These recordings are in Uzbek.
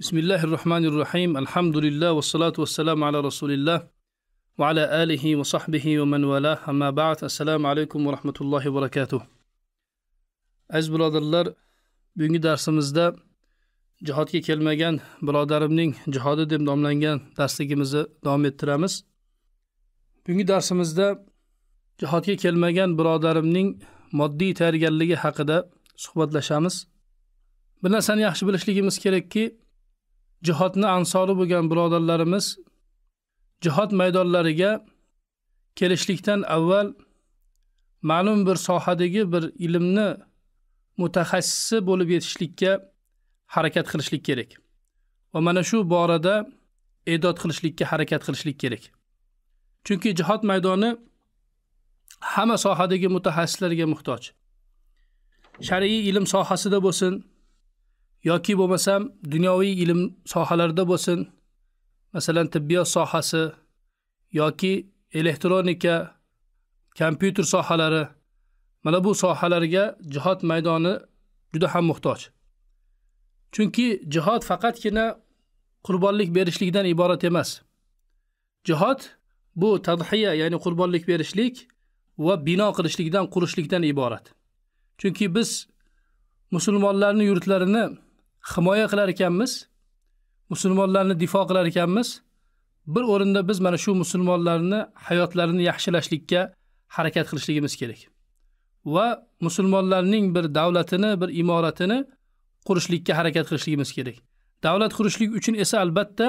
Bismillahirrahmanirrahim. Elhamdülillah ve salatu ve selamu ala Resulillah ve ala alihi ve sahbihi ve men vela. Amma ba'd. Esselamu aleyküm ve rahmetullahi ve berekatuh. Aziz birodarlar, bugungi darsimizda jihodga kelmagan birodarimning jihodi deb nomlangan darsligimizni davom ettiramiz. Bugungi darsimizda jihodga kelmagan birodarimning moddiy tayyorgarligi haqida suhbatlashamiz. Bir narsani yaxshi bilishligimiz kerakki, jihodni ansori bo'lgan birodarlarimiz jihod maydonlariga kelishlikdan avval ma'lum bir sohadagi bir ilmni mutaxassisi bo'lib yetishlikka harakat qilishlik kerak va mana shu borada e'dod qilishlikka harakat qilishlik kerak chunki jihod maydoni hamma sohadagi mutaxassislarga muhtoj shar'iy ilm sohasida bo'lsin yoki bo'lmasam dunyoviy ilm sohalarida bo'lsin, masalan tibbiyot sohasi yoki elektronika, kompyuter sohalari mana bu sohalarga jihod maydoni juda ham muhtoj. Chunki jihod faqatgina qurbonlik berishlikdan iborat emas. jihod bu tadhiya, ya'ni qurbonlik berishlik va bino qilishlikdan, qurishlikdan iborat. Chunki biz musulmonlarning yurtlarini himoya qilar ekanmiz musulmonlarni difo qilar ekanmiz bir o'rinda biz mana shu musulmonlarni hayotlarini yaxshilashlikka harakat qilishligimiz kerak va musulmonlarning bir davlatini bir imoratini qurishlikka harakat qilishligimiz kerak davlat qurishlik uchun esa albatta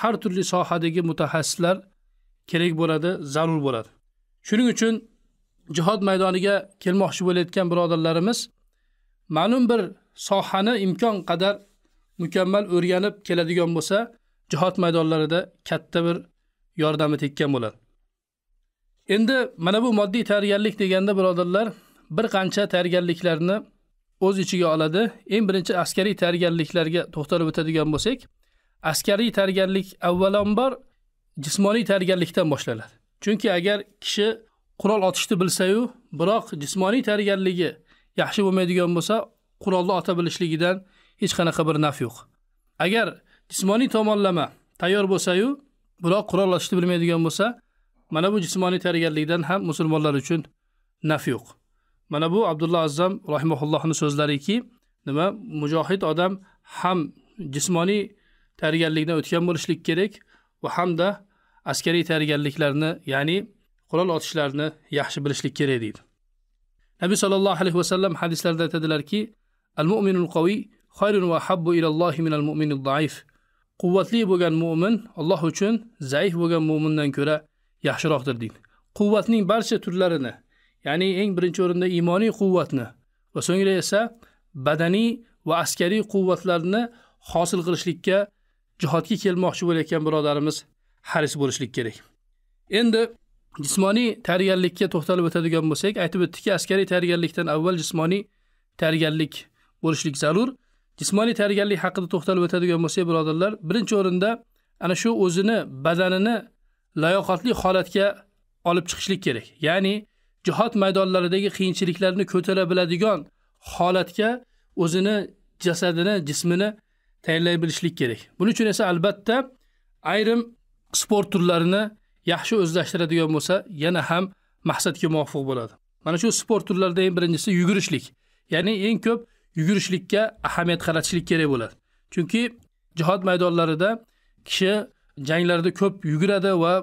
har turli sohadagi mutaxassislar kerak bo'ladi zarur bo'ladi shuning uchun jihod maydoniga kelmoqchi bo'layotgan birodarlarimiz ma'lum bir sohani imkon qadar mukammal o'rganib keladigan bo'lsa, jihod maydonlarida katta bir yordami tekkan bo'ladi. Endi mana bu moddiy tayyorgarlik deganda birodarlar, bir qancha tayyorgarliklarni o'z ichiga oladi. Eng birinchi askariy tayyorgarliklarga to'xtalib o'tadigan bo'lsak, askariy tayyorgarlik avvalambor jismoniy tayyorgarlikdan boshlanadi. Chunki agar kishi qurol otishni bilsa-yu, biroq jismoniy tayyorgarligi yaxshi bo'lmaydigan bo'lsa, qurolni ota bilishligidan hech qanaqa bir naf yo'q agar jismoniy tomonlama tayyor bo'lsa-yu, biroq qurol otishni bilmaydigan bo'lsa mana bu jismoniy tayyorgarlikdan ham musulmonlar uchun naf yo'q mana bu abdulloh azzam rahimaullohni so'zlariki nima mujohid odam ham jismoniy tayyorgarlikdan o'tgan bo'lishlik kerak va hamda askariy tayyorgarliklarni ya'ni qurol otishlarni yaxshi bilishlik kerak deydi nabiy sollallohu alayhi vasallam hadislarda aytadilarki المؤمن القوي خير وحب إلى الله من المؤمن الضعيف quvvatli bo'lgan mo'min Alloh uchun zaif bo'lgan mo'mindan ko'ra yaxshiroqdir deydi. Quvvatning barcha turlarini, ya'ni eng birinchi o'rinda iymoniy quvvatni va so'ngra esa badaniy va askariy quvvatlarni hosil qilishlikka jihodga kelmoqchi bo'layotgan birodarimiz haris bo'lishlik kerak. Endi jismoniy tayyorgarlikka to'xtalib o'tadigan bo'lsak, aytib o'tdikki, askariy tayyorgarlikdan avval jismoniy tayyorgarlik bo'lishlik zarur jismoniy tayyorgarlik haqida to'xtalib o'tadigan bo'lsak birodarlar birinchi o'rinda ana shu o'zini badanini layoqatli holatga olib chiqishlik kerak ya'ni jihod maydonlaridagi qiyinchiliklarni ko'tara biladigan holatga o'zini jasadini jismini tayyorlay bilishlik kerak buning uchun esa albatta ayrim sport turlarini yaxshi o'zlashtiradigan bo'lsa yana ham maqsadga muvofiq bo'ladi mana shu sport turlaridan birinchisi yugurishlik ya'ni eng ko'p yugurishlikka ahamiyat qaratishlik kerak bo'ladi chunki jihod maydonlarida kishi janglarda ko'p yuguradi va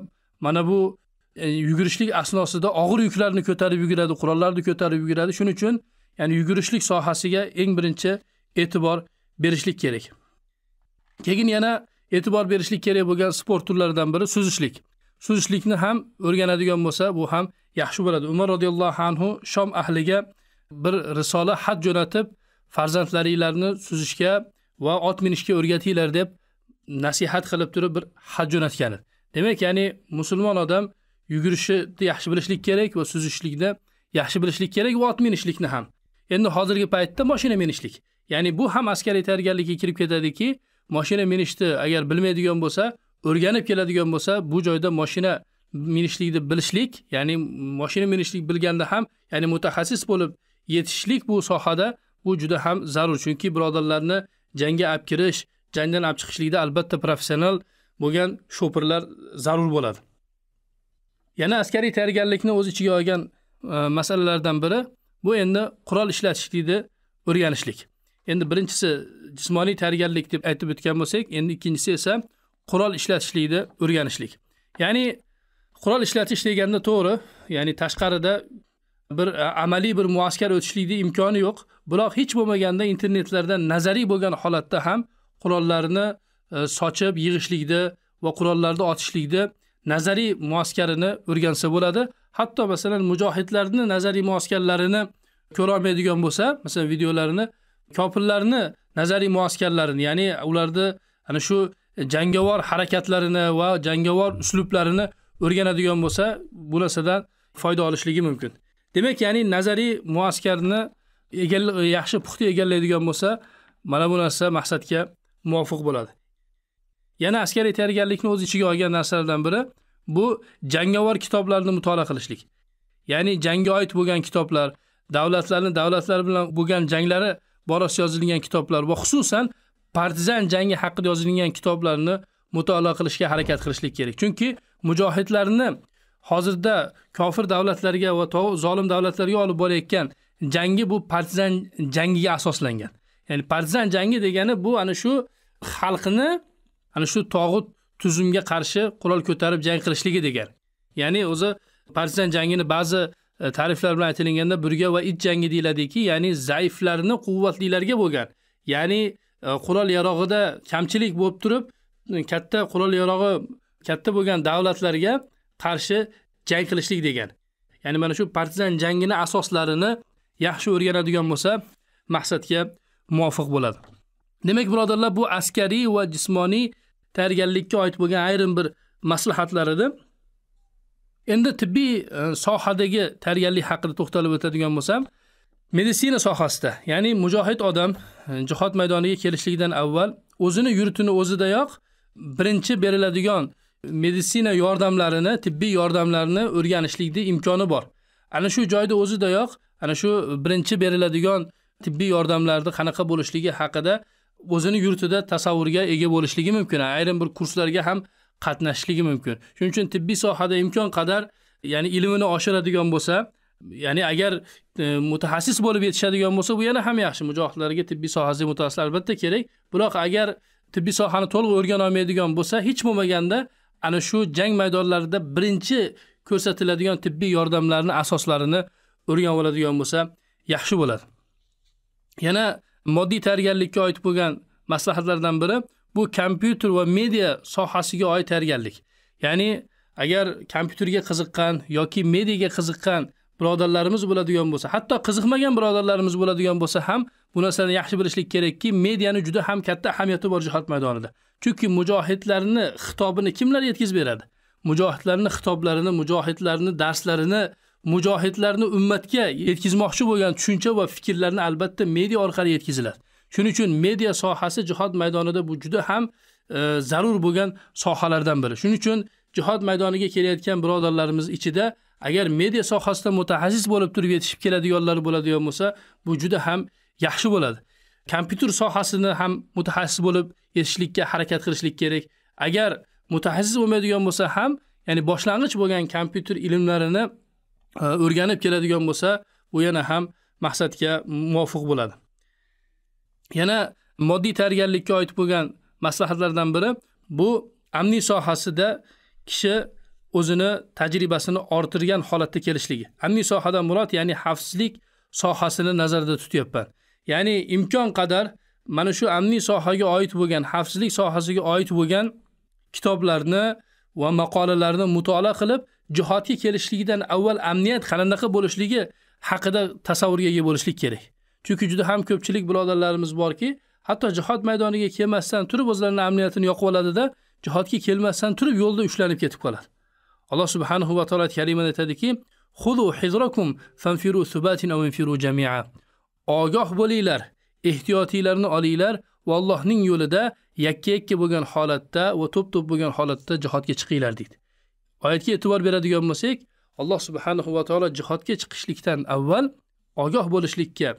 mana bu e, yugurishlik asnosida og'ir yuklarni ko'tarib yuguradi qurollarni ko'tarib yuguradi shuning uchun ya'ni yugurishlik sohasiga eng birinchi e'tibor berishlik kerak keyin yana e'tibor berishlik kerak bo'lgan sport turlaridan biri suzishlik suzishlikni ham o'rganadigan bo'lsa bu ham yaxshi bo'ladi umar roziyallohu anhu shom ahliga bir risola xat jo'natib farzandlaringlarni suzishga va ot minishga o'rgatinglar deb nasihat qilib turib bir haj jo'natgan edi demak ya'ni musulmon odam yugurishni yaxshi bilishlik kerak va suzishlikni yaxshi bilishlik kerak va ot minishlikni ham endi hozirgi paytda moshina minishlik ya'ni bu ham askariy tayyorgarlikka kirib ketadiki moshina minishni agar bilmaydigan bo'lsa o'rganib keladigan bo'lsa bu joyda moshina minishlikni bilishlik ya'ni moshina minishlik bilganda ham ya'ni mutaxassis bo'lib yetishishlik bu sohada bu juda ham zarur chunki birodarlarni jangga olib kirish jangdan olib chiqishlikda albatta professional bo'lgan shopirlar zarur bo'ladi yana askariy tayyorgarlikni o'z ichiga olgan e, masalalardan biri bu endi qurol ishlatishlikni o'rganishlik endi birinchisi jismoniy tayyorgarlik deb aytib o'tgan bo'lsak endi ikkinchisi esa qurol ishlatishlikni o'rganishlik ya'ni qurol ishlatish deganda to'g'ri ya'ni tashqarida bir e, amaliy bir muaskar o'tishlikni imkoni yo'q biroq hech bo'lmaganda internetlardan nazariy bo'lgan holatda ham qurollarni e, sochib yig'ishlikda va qurollarni otishlikda nazariy muaskarini o'rgansa bo'ladi hatto masalan mujohidlarni nazariy muaskarlarini ko'rolmaydigan bo'lsa masalan videolarini kofirlarni nazariy muaskarlarini ya'ni ularni ana shu jangovar harakatlarini va jangovar uslublarini o'rganadigan bo'lsa bu narsadan foyda olishligi mumkin demak ya'ni nazariy muaskarni yaxshi puxta egallaydigan bo'lsa mana bu narsa maqsadga muvofiq bo'ladi yana askariy tayyorgarlikni o'z ichiga olgan narsalardan biri bu jangovar kitoblarni mutolaa qilishlik ya'ni jangga oid bo'lgan kitoblar davlatlarni davlatlar bilan bo'lgan janglari borasida yozilgan kitoblar va xususan partizan jangi haqida yozilgan kitoblarni mutolaa qilishga harakat qilishlik kerak chunki mujohidlarni hozirda kofir davlatlarga va zolim davlatlarga olib borayotgan jangi bu partizan jangiga asoslangan ya'ni partizan jangi degani bu ana shu xalqni ana shu tog'ut tuzumga qarshi qurol ko'tarib jang qilishligi degani ya'ni o'zi partizan jangini ba'zi e, ta'riflar bilan aytilganda burga va it jangi deyiladiki ya'ni zaiflarni quvvatlilarga bo'lgan ya'ni e, qurol yarog'ida kamchilik bo'lib turib e, katta qurol yarog'i katta bo'lgan davlatlarga qarshi jang qilishlik degan ya'ni mana shu partizan jangini asoslarini yaxshi o'rganadigan bo'lsa maqsadga muvofiq bo'ladi demak birodarlar bu askariy va jismoniy tayyorgarlikka oid bo'lgan ayrim bir maslahatlar edi endi tibbiy e, sohadagi tayyorgarlik haqida to'xtalib o'tadigan bo'lsam meditsina sohasida ya'ni mujohid odam e, jihod maydoniga kelishligidan avval o'zini yurtini o'zidayoq birinchi beriladigan meditsina yordamlarini tibbiy yordamlarni o'rganishlikni imkoni bor ana shu joyda o'zidayoq ana shu birinchi beriladigan tibbiy yordamlarni qanaqa bo'lishligi haqida o'zini yurtida tasavvurga ega bo'lishligi mumkin ayrim bir kurslarga ham qatnashishligi mumkin shuning uchun tibbiy sohada imkon qadar ya'ni ilmini oshiradigan bo'lsa ya'ni agar e, mutaxassis bo'lib yetishadigan bo'lsa bu yana ham yaxshi mujohidlarga tibbiy sohasidagi mutaxassislar albatta kerak biroq agar tibbiy sohani to'liq o'rgana olmaydigan bo'lsa hech bo'lmaganda ana shu jang maydonlarida birinchi ko'rsatiladigan tibbiy yordamlarni asoslarini o'rganib oladigan bo'lsa yaxshi bo'ladi yana moddiy tayyorgarlikka oid bo'lgan maslahatlardan biri bu kompyuter va media sohasiga oid tayyorgarlik ya'ni agar kompyuterga qiziqqan yoki mediaga qiziqqan birodarlarimiz bo'ladigan bo'lsa hatto qiziqmagan birodarlarimiz bo'ladigan bo'lsa ham bu narsani yaxshi bilishlik kerakki mediani juda ham katta ahamiyati bor jihod maydonida chunki mujohidlarni xitobini kimlar yetkazib beradi mujohidlarni xitoblarini mujohidlarni darslarini mujohidlarni ummatga yetkazmoqchi bo'lgan tushuncha va fikrlarni albatta media orqali yetkaziladi shuning uchun media sohasi jihod maydonida bu juda ham e, zarur bo'lgan sohalardan biri shuning uchun jihod maydoniga kelayotgan birodarlarimiz ichida agar media sohasida mutaxassis bo'lib turib yetishib keladiganlar bo'ladigan bo'lsa bu juda ham yaxshi bo'ladi kompyuter sohasini ham mutaxassis bo'lib yetishlikka harakat qilishlik kerak agar mutaxassis bo'lmaydigan bo'lsa ham ya'ni boshlang'ich bo'lgan kompyuter ilmlarini Э, o'rganib keladigan bo'lsa u yana ham maqsadga muvofiq bo'ladi yana moddiy tayyorgarlikka oid bo'lgan maslahatlardan biri bu amniy sohasida kishi o'zini tajribasini orttirgan holatda kelishligi amniy sohadan murod ya'ni xavfsizlik sohasini nazarda tutyapman ya'ni imkon qadar mana shu amniy sohaga oid bo'lgan xavfsizlik sohasiga oid bo'lgan kitoblarni va maqolalarni mutolaa qilib jihodga kelishligidan avval amniyat qanaqa bo'lishligi haqida tasavvurga ega bo'lishlik kerak chunki juda ham ko'pchilik birodarlarimiz borki hatto jihod maydoniga kelmasdan turib o'zlarini amniyatini yoqib oladida jihodga kelmasdan turib yo'lda ushlanib ketib qoladi alloh subhanahu va taolo kalimada aytadiki xudu hizrakum fanfiru subatin aw infiru jamia ogoh bo'linglar ehtiyotinglarni olinglar va allohning yo'lida yakka yakka bo'lgan holatda va to'p to'p bo'lgan holatda jihodga chiqinglar deydi oyatga e'tibor beradigan bo'lsak alloh subhanahu va taolo jihodga chiqishlikdan avval ogoh bo'lishlikka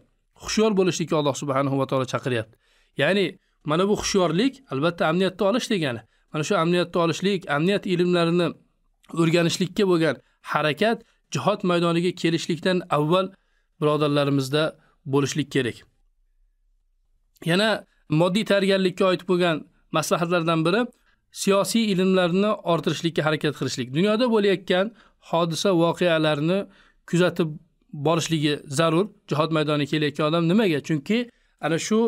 hushyor bo'lishlikka alloh subhanahu va taolo chaqiryapti ya'ni mana bu hushyorlik albatta amniyatni olish degani mana shu amniyatni olishlik amniyat ilmlarini o'rganishlikka bo'lgan harakat jihod maydoniga kelishlikdan avval birodarlarimizda bo'lishlik kerak yana moddiy tayyorgarlikka oid bo'lgan maslahatlardan biri siyosiy ilmlarni orttirishlikka harakat qilishlik dunyoda bo'layotgan hodisa voqealarni kuzatib borishligi zarur jihod maydoniga kelayotgan odam nimaga chunki ana shu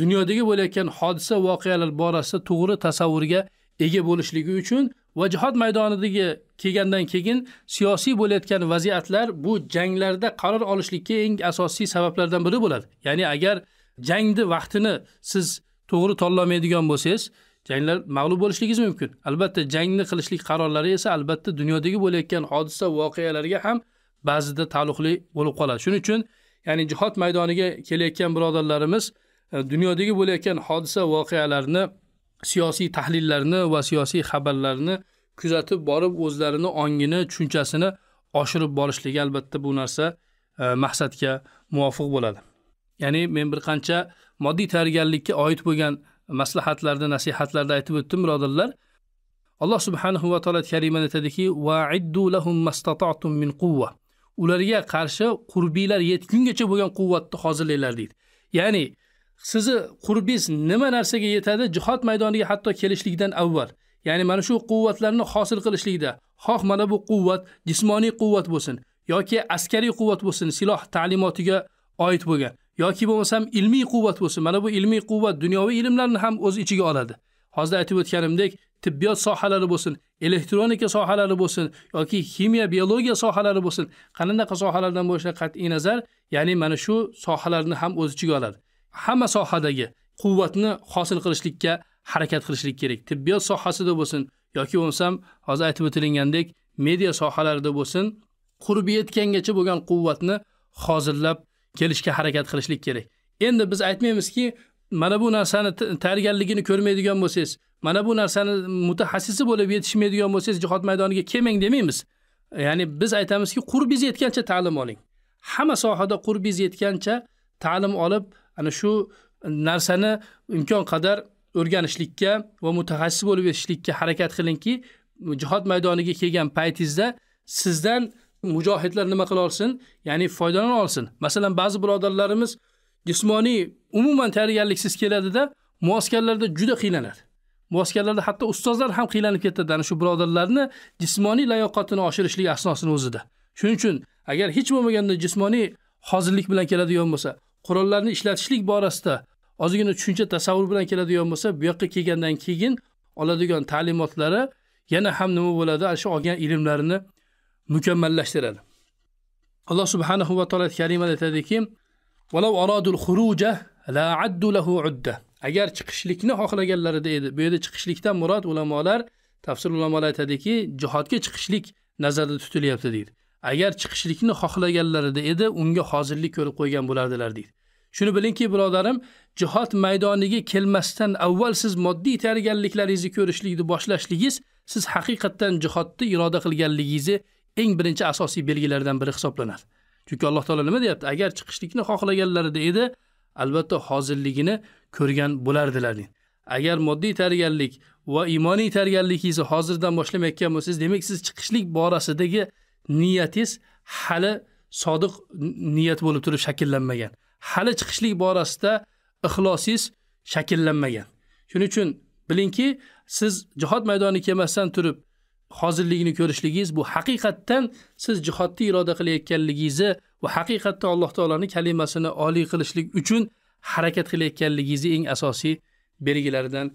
dunyodagi bo'layotgan hodisa voqealar borasida to'g'ri tasavvurga ega bo'lishligi uchun va jihod maydonidagi kelgandan keyin siyosiy bo'layotgan vaziyatlar bu janglarda qaror olishlikka eng asosiy sabablardan biri bo'ladi ya'ni agar jangni vaqtini siz to'g'ri tanlamaydigan bo'lsangiz janglar mag'lub bo'lishligiz mumkin albatta jangni qilishlik qarorlari esa albatta dunyodagi bo'layotgan hodisa voqealarga ham ba'zida taalluqli bo'lib qoladi shuning uchun ya'ni jihod maydoniga kelayotgan birodarlarimiz e, dunyodagi bo'layotgan hodisa voqealarni siyosiy tahlillarni va siyosiy xabarlarni kuzatib borib o'zlarini ongini tushunchasini oshirib borishligi albatta bu narsa e, maqsadga muvofiq bo'ladi ya'ni men bir qancha moddiy tayyorgarlikka oid bo'lgan maslahatlarda nasihatlarda aytib o'tdim birodarlar alloh subhanahu va taolo karimada aytadiki vaiddu lahum mastatatum min quvva ularga qarshi qurbiylar yetgungacha bo'lgan quvvatni hozirlanglar deydi ya'ni sizni qurbingiz nima narsaga yetadi jihod maydoniga hatto kelishlikdan avval ya'ni mana shu quvvatlarni hosil qilishlikda xoh mana bu quvvat jismoniy quvvat bo'lsin yoki askariy quvvat bo'lsin siloh ta'limotiga oid bo'lgan yoki bo'lmasam ilmiy quvvat bo'lsin mana bu ilmiy quvvat dunyoviy ilmlarni ham o'z ichiga oladi hozir aytib o'tganimdek tibbiyot sohalari bo'lsin elektronika sohalari bo'lsin yoki ximiya biologiya sohalari bo'lsin qanaqa sohalardan bo'lishidan qat'iy nazar ya'ni mana shu sohalarni ham o'z ichiga oladi hamma sohadagi quvvatni hosil qilishlikka harakat qilishlik kerak tibbiyot sohasida bo'lsin yoki bo'lmasam hozir aytib o'tilgandek media sohalarida bo'lsin qurib yetgangacha bo'lgan quvvatni hozirlab kelishga harakat qilishlik kerak endi biz aytmaymizki mana bu narsani tayyorgarligini ko'rmaydigan bo'lsangiz mana bu narsani mutaxassisi bo'lib yetishmaydigan bo'lsangiz jihod maydoniga kelmang demaymiz ya'ni biz aytamizki qurbingiz yetgancha ta'lim oling hamma sohada qurbingiz yetgancha ta'lim olib ana shu narsani imkon qadar o'rganishlikka va mutaxassis bo'lib yetishlikka harakat qilingki jihod maydoniga kelgan paytingizda sizdan mujohidlar nima qila olsin? Ya'ni foydalana olsin. Masalan, ba'zi birodarlarimiz jismoniy umuman tayyorgarliksiz keladida, muaskarlarda juda qiynaladi. Muaskarlarda hatto ustozlar ham qiynalib ketadi, ana shu birodarlarni jismoniy layoqatini oshirishlik asnosini o'zida. Shuning uchun agar hech bo'lmaganda jismoniy hozirlik bilan keladigan bo'lsa, qurollarni ishlatishlik borasida ozgina tushuncha tasavvur bilan keladigan bo'lsa, bu yoqqa kelgandan keyin oladigan ta'limotlari yana ham nima bo'ladi? Ana shu olgan ilmlarini mukammallashtiradi alloh subhanahu va taolo kalimada aytadiki valov aradul xuruja la addu lahu udda agar chiqishlikni xohlaganlarida edi bu yerda chiqishlikdan murod ulamolar tafsir ulamolar aytadiki jihodga chiqishlik nazarda tutilyapti deydi agar chiqishlikni xohlaganlarida edi unga hozirlik ko'rib qo'ygan bo'lardilar deydi shuni bilingki birodarim jihod maydoniga kelmasdan avval siz moddiy tayyorgarliklaringizni ko'rishlikni boshlashligingiz siz haqiqatdan jihodni iroda qilganligingizni eng birinchi asosiy belgilardan biri hisoblanadi chunki alloh taolo nima deyapti agar chiqishlikni xohlaganlarida edi albatta hozirligini ko'rgan bo'lardilar deydi agar moddiy tayyorgarlik va iymoniy tayyorgarligingizni hozirdan boshlamayotgan bo'lsangiz demak siz chiqishlik borasidagi niyatingiz hali sodiq niyat bo'lib turib shakllanmagan hali chiqishlik borasida ixlosingiz shakllanmagan shuning uchun bilingki siz jihod maydoni kelmasdan turib hozirligini ko'rishligingiz bu haqiqatdan siz jihodni iroda qilayotganligingizni va haqiqatdan alloh taoloni kalimasini oliy qilishlik uchun harakat qilayotganligingizni eng asosiy belgilaridan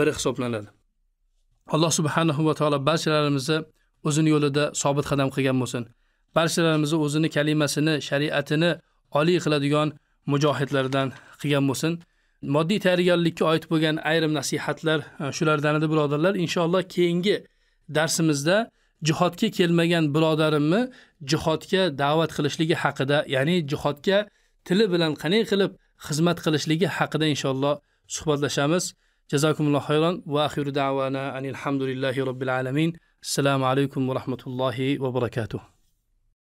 biri hisoblanadi alloh subhanahu va taolo barchalarimizni o'zini yo'lida sobit qadam qilgan bo'lsin barchalarimizni o'zini kalimasini shariatini oliy qiladigan mujohidlardan qilgan bo'lsin moddiy tayyorgarlikka oid bo'lgan ayrim nasihatlar shulardan edi birodarlar inshaalloh keyingi darsimizda jihodga kelmagan birodarimni jihodga da'vat qilishligi haqida, ya'ni jihodga tili bilan qanday qilib xizmat qilishligi haqida inshaalloh suhbatlashamiz. Jazakumulloh hayron va axiru da'vana anil hamdulillahi robbil alamin. Assalomu alaykum va rahmatullohi va barakatuh.